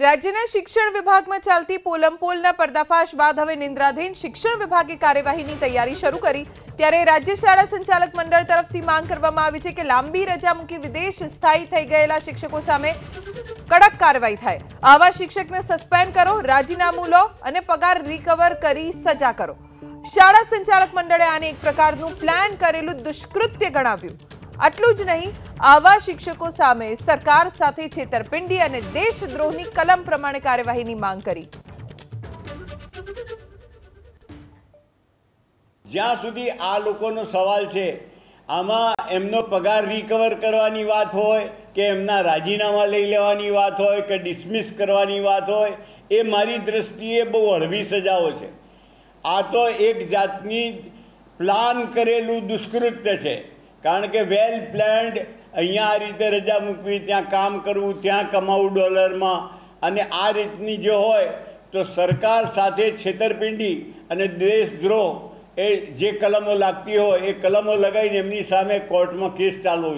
રાજ્યના શિક્ષણ વિભાગમાં ચાલતી પોલમપોલના પર્દાફાશ બાદ હવે નિંદ્રાધીન શિક્ષણ વિભાગે કાર્યવાહીની તૈયારી શરૂ કરી ત્યારે રાજ્ય શાળા સંચાલક મંડળ તરફથી માંગ કરવામાં આવી છે કે લાંબી રજા મૂકી વિદેશ સ્થાયી થઈ ગયેલા શિક્ષકો સામે કડક કાર્યવાહી થાય આવા શિક્ષકને સસ્પેન્ડ કરો રાજીનામું લો અને પગાર રિકવર કરી સજા કરો શાળા સંચાલક મંડળે આને એક પ્રકારનું પ્લાન કરેલું દુષ્કૃત્ય ગણાવ્યું આટલું જ નહીં આવા શિક્ષકો સામે સરકાર સાથે છેતરપિંડી અને દેશદ્રોહની કલમ પ્રમાણે કાર્યવાહીની માંગ કરી જ્યાં સુધી આ લોકોનો સવાલ છે આમાં એમનો પગાર રિકવર કરવાની વાત હોય કે એમના રાજીનામા લઈ લેવાની વાત હોય કે ડિસમિસ કરવાની વાત હોય એ મારી દ્રષ્ટિએ બહુ હળવી સજાઓ છે આ તો એક જાતની પ્લાન કરેલું દુષ્કૃત્ય છે કારણ કે વેલ પ્લાન્ડ અહીંયા આ રીતે રજા મૂકવી ત્યાં કામ કરવું ત્યાં કમાવું ડોલરમાં અને આ રીતની જો હોય તો સરકાર સાથે છેતરપિંડી અને દેશદ્રોહ એ જે કલમો લાગતી હોય એ કલમો લગાવીને એમની સામે કોર્ટમાં કેસ ચાલવો જોઈએ